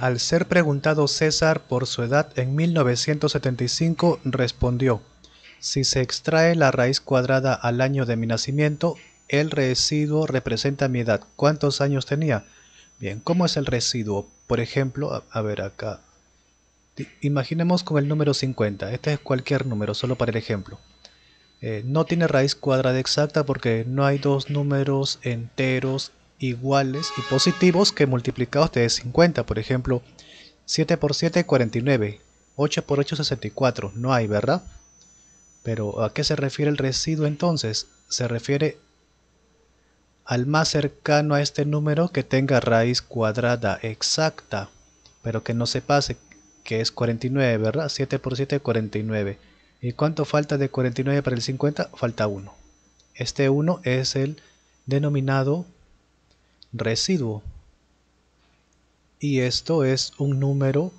Al ser preguntado César por su edad en 1975, respondió, si se extrae la raíz cuadrada al año de mi nacimiento, el residuo representa mi edad. ¿Cuántos años tenía? Bien, ¿cómo es el residuo? Por ejemplo, a, ver acá. Imaginemos con el número 50. Este es cualquier número, solo para el ejemplo. Eh, no tiene raíz cuadrada exacta porque no hay dos números enteros iguales y positivos que multiplicados de 50. Por ejemplo, 7 por 7 49, 8 por 8 64. No hay, ¿verdad? Pero ¿a qué se refiere el residuo entonces? Se refiere al más cercano a este número que tenga raíz cuadrada exacta, pero que no se pase, que es 49, ¿verdad? 7 por 7 49. ¿Y cuánto falta de 49 para el 50? Falta 1. Este 1 es el denominado residuo. Y esto es un número,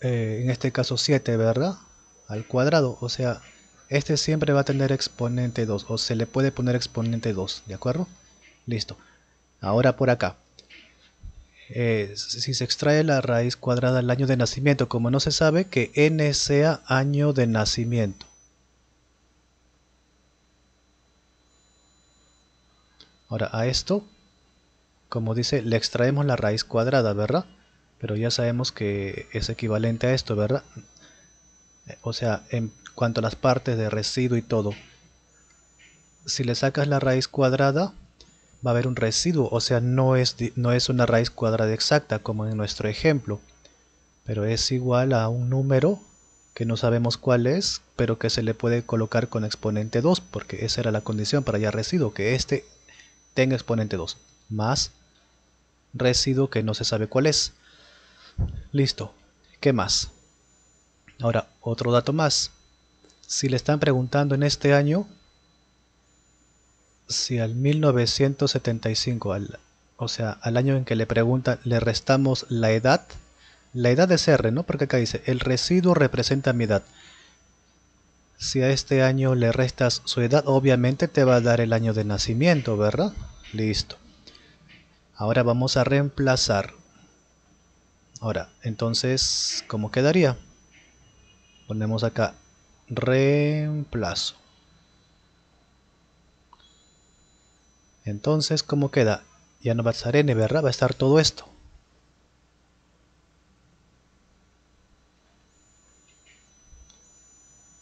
eh, en este caso 7, ¿verdad? Al cuadrado, o sea, este siempre va a tener exponente 2, o se le puede poner exponente 2, ¿de acuerdo? Listo. Ahora por acá. Eh, si se extrae la raíz cuadrada del año de nacimiento, como no se sabe que n sea año de nacimiento. Ahora a esto como dice, le extraemos la raíz cuadrada, ¿verdad? Pero ya sabemos que es equivalente a esto, ¿verdad? O sea, en cuanto a las partes de residuo y todo. Si le sacas la raíz cuadrada, va a haber un residuo, o sea, no es, no es una raíz cuadrada exacta como en nuestro ejemplo, pero es igual a un número que no sabemos cuál es, pero que se le puede colocar con exponente 2, porque esa era la condición para ya residuo, que este tenga exponente 2, más residuo que no se sabe cuál es. Listo. ¿Qué más? Ahora, otro dato más. Si le están preguntando en este año, si al 1975, o sea, al año en que le preguntan, le restamos la edad, la edad es R, ¿no? Porque acá dice, el residuo representa mi edad. Si a este año le restas su edad, obviamente te va a dar el año de nacimiento, ¿verdad? Listo ahora vamos a reemplazar ahora entonces ¿cómo quedaría? ponemos acá reemplazo entonces ¿cómo queda? ya no va a estar n ¿verdad? va a estar todo esto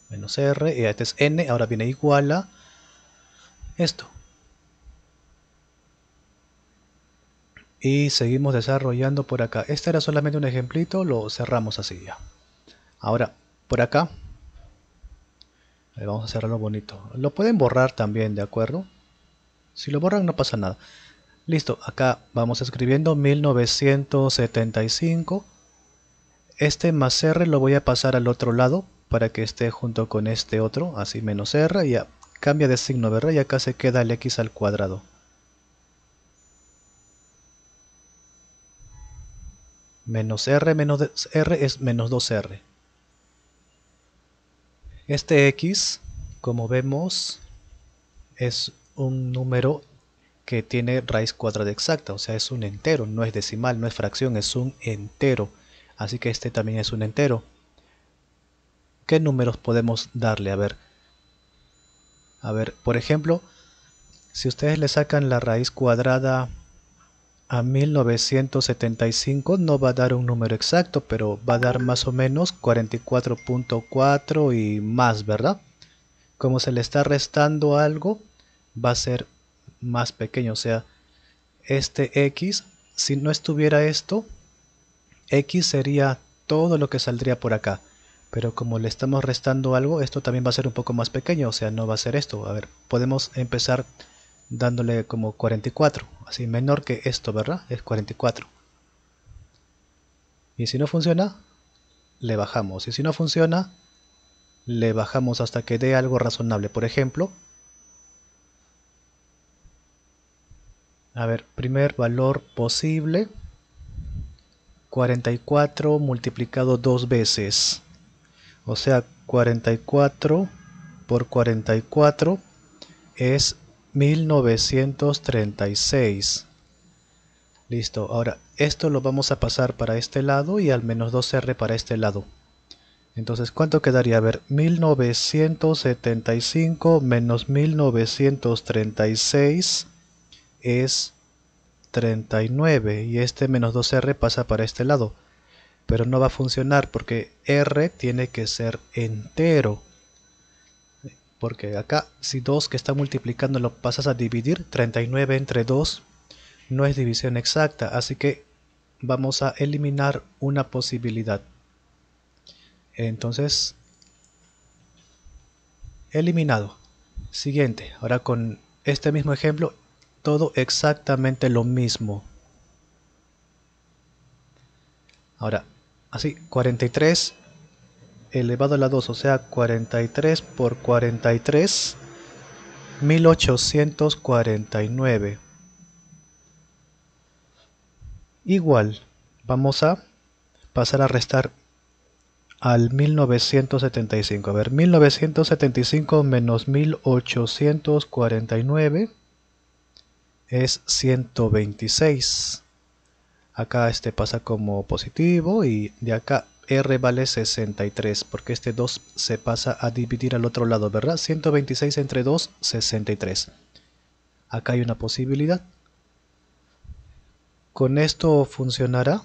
menos r, y este es n, ahora viene igual a esto y seguimos desarrollando por acá este era solamente un ejemplito lo cerramos así ya ahora por acá vamos a cerrarlo bonito lo pueden borrar también de acuerdo si lo borran no pasa nada listo acá vamos escribiendo 1975 este más r lo voy a pasar al otro lado para que esté junto con este otro así menos r ya cambia de signo R y acá se queda el x al cuadrado Menos R menos R es menos 2R. Este X, como vemos, es un número que tiene raíz cuadrada exacta, o sea, es un entero, no es decimal, no es fracción, es un entero. Así que este también es un entero. ¿Qué números podemos darle? A ver, a ver, por ejemplo, si ustedes le sacan la raíz cuadrada a 1975 no va a dar un número exacto, pero va a dar más o menos 44.4 y más, ¿verdad? Como se le está restando algo, va a ser más pequeño, o sea, este x, si no estuviera esto, x sería todo lo que saldría por acá. Pero como le estamos restando algo, esto también va a ser un poco más pequeño, o sea, no va a ser esto. A ver, podemos empezar dándole como 44, así menor que esto, ¿verdad? Es 44. Y si no funciona, le bajamos. Y si no funciona, le bajamos hasta que dé algo razonable. Por ejemplo, a ver, primer valor posible, 44 multiplicado dos veces. O sea, 44 por 44 es 1936 listo ahora esto lo vamos a pasar para este lado y al menos 2r para este lado entonces cuánto quedaría a ver 1975 menos 1936 es 39 y este menos 2r pasa para este lado pero no va a funcionar porque r tiene que ser entero porque acá si 2 que está multiplicando lo pasas a dividir, 39 entre 2 no es división exacta, así que vamos a eliminar una posibilidad. Entonces, eliminado. Siguiente, ahora con este mismo ejemplo, todo exactamente lo mismo. Ahora, así, 43 elevado a la 2, o sea 43 por 43, 1849. Igual, vamos a pasar a restar al 1975. A ver, 1975 menos 1849 es 126. Acá este pasa como positivo y de acá R vale 63, porque este 2 se pasa a dividir al otro lado, ¿verdad? 126 entre 2, 63. Acá hay una posibilidad. Con esto funcionará.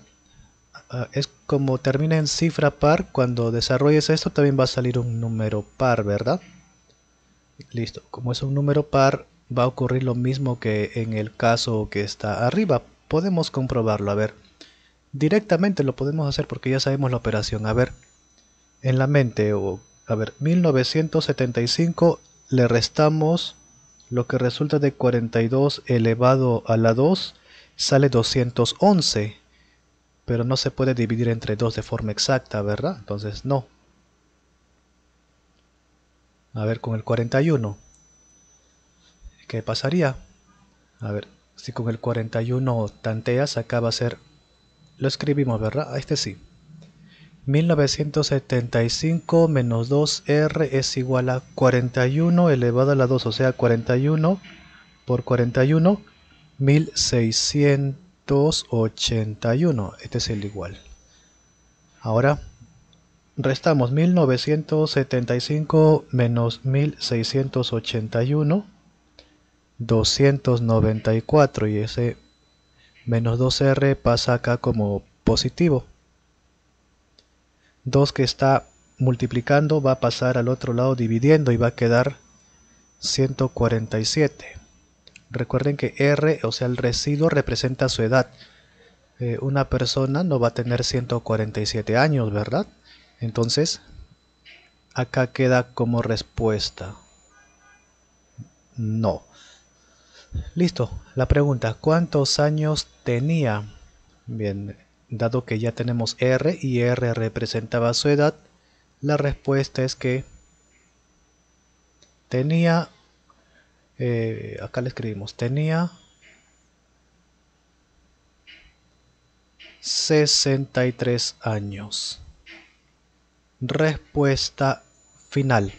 Ah, es como termina en cifra par, cuando desarrolles esto también va a salir un número par, ¿verdad? Listo, como es un número par, va a ocurrir lo mismo que en el caso que está arriba. Podemos comprobarlo, a ver. Directamente lo podemos hacer porque ya sabemos la operación. A ver, en la mente, a ver, 1975 le restamos lo que resulta de 42 elevado a la 2, sale 211. Pero no se puede dividir entre 2 de forma exacta, ¿verdad? Entonces no. A ver, con el 41. ¿Qué pasaría? A ver, si con el 41 tanteas, acá va a ser lo escribimos, ¿verdad? Ah, este sí. 1975 menos 2r es igual a 41 elevado a la 2, o sea 41 por 41, 1681. Este es el igual. Ahora restamos 1975 menos 1681, 294 y ese menos 2r pasa acá como positivo. 2 que está multiplicando va a pasar al otro lado dividiendo y va a quedar 147. Recuerden que R, o sea el residuo, representa su edad. Eh, una persona no va a tener 147 años, ¿verdad? Entonces, acá queda como respuesta. No. Listo, la pregunta, ¿cuántos años tenía? Bien, dado que ya tenemos R y R representaba su edad, la respuesta es que tenía, eh, acá le escribimos, tenía 63 años. Respuesta final.